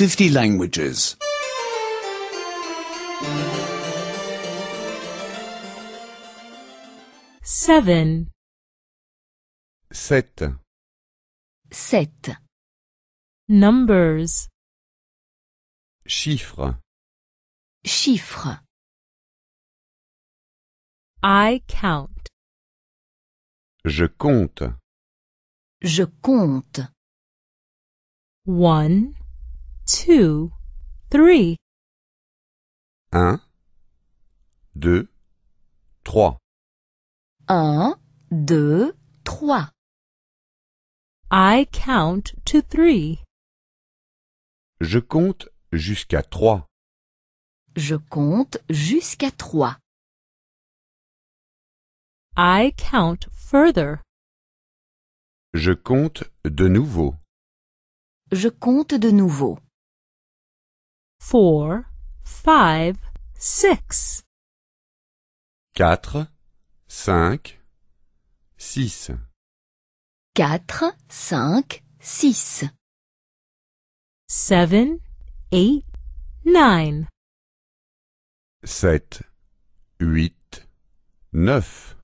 50 languages. 7 7 7 Numbers Chiffres Chiffres I count Je compte Je compte 1 two, three. Un, deux, trois. Un, deux, trois. I count to three. Je compte jusqu'à trois. Je compte jusqu'à trois. I count further. Je compte de nouveau. Je compte de nouveau. four, five, six. Quatre, cinq, six. Quatre, cinq, six. Seven, eight, nine. Sept, huit, neuf.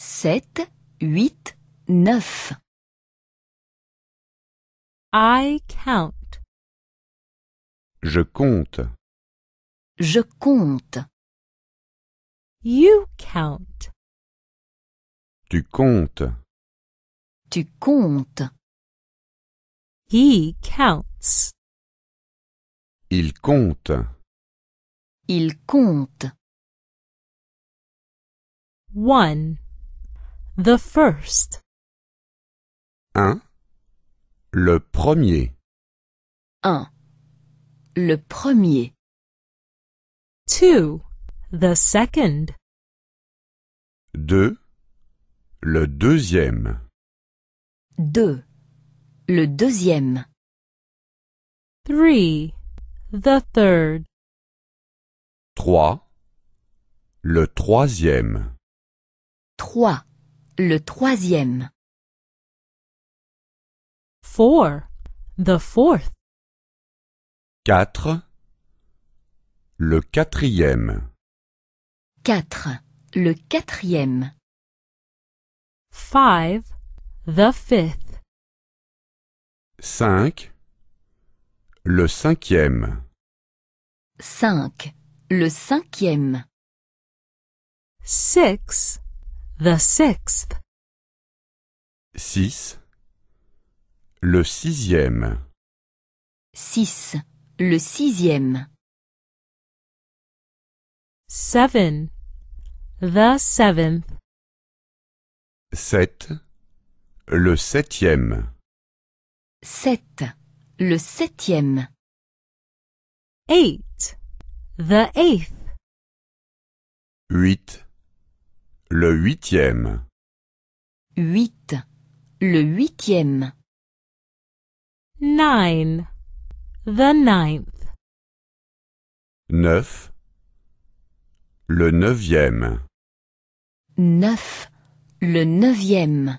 Sept, huit, neuf. I count. Je compte. Je compte. You count. Tu comptes. Tu comptes. He counts. Il compte. Il compte. One. The first. Un. Le premier. Un. Le premier. Two. The second. Deux. Le deuxième. Deux. Le deuxième. Three. The third. Trois. Le troisième. Trois. Le troisième. Four. The fourth. Quatre. Le quatrième. Quatre. Le quatrième. Five. The fifth. Cinq. Le cinquième. Cinq. Le cinquième. Six. The sixth. Six. Le sixième. Six. Le sixième. Seven. The seventh. Sept. Le septième. Sept. Le septième. Eight. The eighth. Huit. Le huitième. Huit. Le huitième. Nine. The ninth. Neuf. Le neuvième. Neuf. Le neuvième.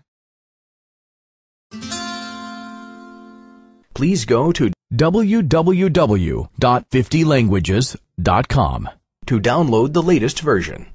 Please go to www.50languages.com to download the latest version.